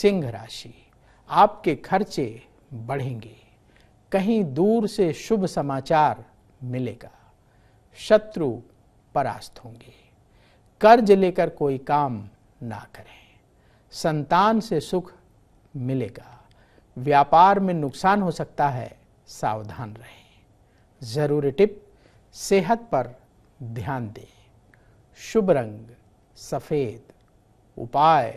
सिंह राशि आपके खर्चे बढ़ेंगे कहीं दूर से शुभ समाचार मिलेगा शत्रु परास्त होंगे कर्ज लेकर कोई काम ना करें संतान से सुख मिलेगा व्यापार में नुकसान हो सकता है सावधान रहें ज़रूरी टिप सेहत पर ध्यान दें शुभ रंग सफ़ेद उपाय